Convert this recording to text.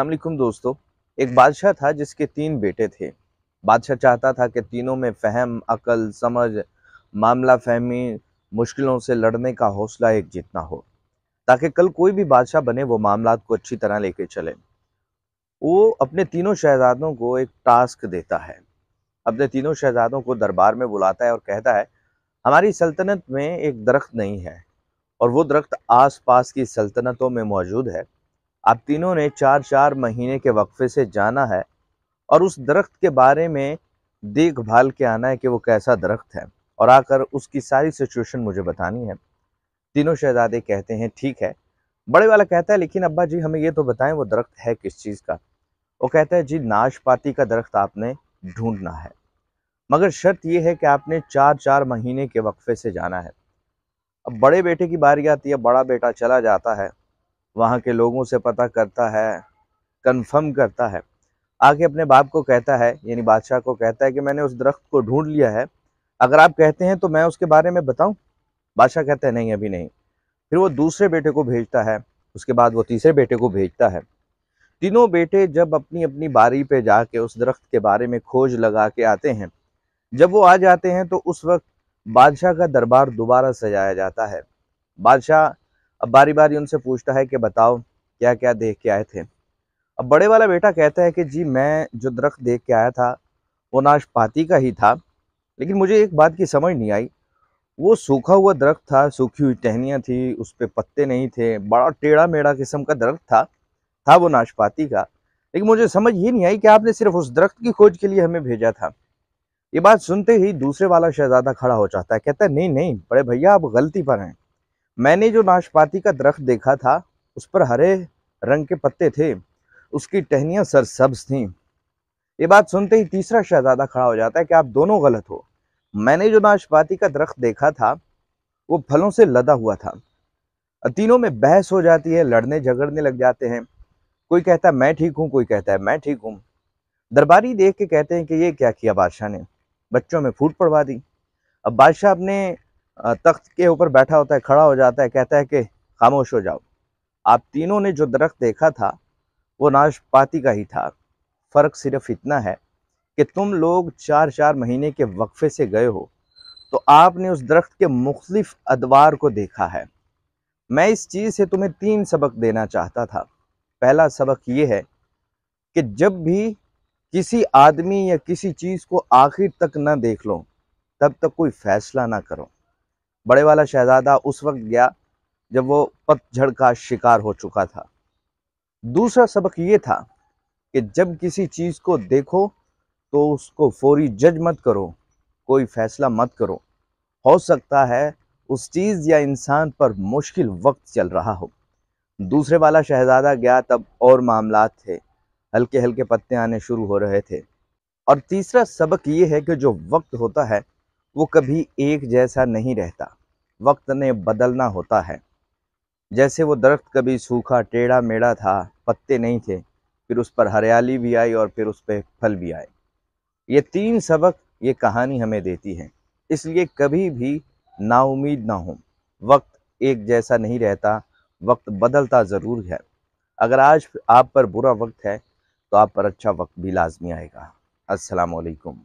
अल्लाम दोस्तों एक बादशाह था जिसके तीन बेटे थे बादशाह चाहता था कि तीनों में फहम अकल समझ मामला फहमी मुश्किलों से लड़ने का हौसला एक जितना हो ताकि कल कोई भी बादशाह बने वो मामला को अच्छी तरह लेके चले वो अपने तीनों शहजादों को एक टास्क देता है अपने तीनों शहजादों को दरबार में बुलाता है और कहता है हमारी सल्तनत में एक दरख्त नहीं है और वो दरख्त आस पास की सल्तनतों में मौजूद है आप तीनों ने चार चार महीने के वक्फे से जाना है और उस दरख्त के बारे में देखभाल के आना है कि वो कैसा दरख्त है और आकर उसकी सारी सिचुएशन मुझे बतानी है तीनों शहजादे कहते हैं ठीक है बड़े वाला कहता है लेकिन अब्बा जी हमें ये तो बताएं वो दरख्त है किस चीज़ का वो कहता है जी नाशपाती का दरख्त आपने ढूंढना है मगर शर्त यह है कि आपने चार चार महीने के वक्फे से जाना है अब बड़े बेटे की बारी आती है बड़ा बेटा चला जाता है वहाँ के लोगों से पता करता है कंफर्म करता है आके अपने बाप को कहता है यानी बादशाह को कहता है कि मैंने उस दरख्त को ढूंढ लिया है अगर आप कहते हैं तो मैं उसके बारे में बताऊं बादशाह कहता है नहीं अभी नहीं फिर वो दूसरे बेटे को भेजता है उसके बाद वो तीसरे बेटे को भेजता है तीनों बेटे जब अपनी अपनी बारी पर जाके उस दरख्त के बारे में खोज लगा के आते हैं जब वो आ जाते हैं तो उस वक्त बादशाह का दरबार दोबारा सजाया जाता है बादशाह अब बारी बारी उनसे पूछता है कि बताओ क्या क्या देख के आए थे अब बड़े वाला बेटा कहता है कि जी मैं जो दरख्त देख के आया था वो नाशपाती का ही था लेकिन मुझे एक बात की समझ नहीं आई वो सूखा हुआ दरख्त था सूखी हुई टहनियाँ थी उस पर पत्ते नहीं थे बड़ा टेढ़ा मेढ़ा किस्म का दरख्त था था वो नाशपाती का लेकिन मुझे समझ ये नहीं आई कि आपने सिर्फ उस दरख्त की खोज के लिए हमें भेजा था ये बात सुनते ही दूसरे वाला शहजादा खड़ा हो जाता है कहता है नहीं नहीं बड़े भैया आप गलती पर हैं मैंने जो नाशपाती का दरख्त देखा था उस पर हरे रंग के पत्ते थे उसकी टहनियाँ सरसब्ज थीं ये बात सुनते ही तीसरा शहजादा खड़ा हो जाता है कि आप दोनों गलत हो मैंने जो नाशपाती का दरख्त देखा था वो फलों से लदा हुआ था तीनों में बहस हो जाती है लड़ने झगड़ने लग जाते हैं कोई कहता है मैं ठीक हूँ कोई कहता है मैं ठीक हूँ दरबारी देख के कहते हैं कि ये क्या किया बादशाह ने बच्चों में फूट पड़वा दी अब बादशाह अपने तख्त के ऊपर बैठा होता है खड़ा हो जाता है कहता है कि खामोश हो जाओ आप तीनों ने जो दरख्त देखा था वो नाशपाती का ही था फ़र्क सिर्फ इतना है कि तुम लोग चार चार महीने के वक्फे से गए हो तो आपने उस दरख्त के मुख्तफ अदवार को देखा है मैं इस चीज़ से तुम्हें तीन सबक देना चाहता था पहला सबक ये है कि जब भी किसी आदमी या किसी चीज़ को आखिर तक ना देख लो तब तक कोई फ़ैसला ना करो बड़े वाला शहजादा उस वक्त गया जब वो पतझड़ का शिकार हो चुका था दूसरा सबक ये था कि जब किसी चीज़ को देखो तो उसको फौरी जज मत करो कोई फैसला मत करो हो सकता है उस चीज़ या इंसान पर मुश्किल वक्त चल रहा हो दूसरे वाला शहजादा गया तब और मामला थे हल्के हल्के पत्ते आने शुरू हो रहे थे और तीसरा सबक ये है कि जो वक्त होता है वो कभी एक जैसा नहीं रहता वक्त ने बदलना होता है जैसे वो दरख्त कभी सूखा टेढ़ा मेढ़ा था पत्ते नहीं थे फिर उस पर हरियाली भी आई और फिर उस पर फल भी आए ये तीन सबक ये कहानी हमें देती है इसलिए कभी भी नाउमीद ना हो वक्त एक जैसा नहीं रहता वक्त बदलता ज़रूर है अगर आज आप पर बुरा वक्त है तो आप पर अच्छा वक्त भी लाजमी आएगा असलकम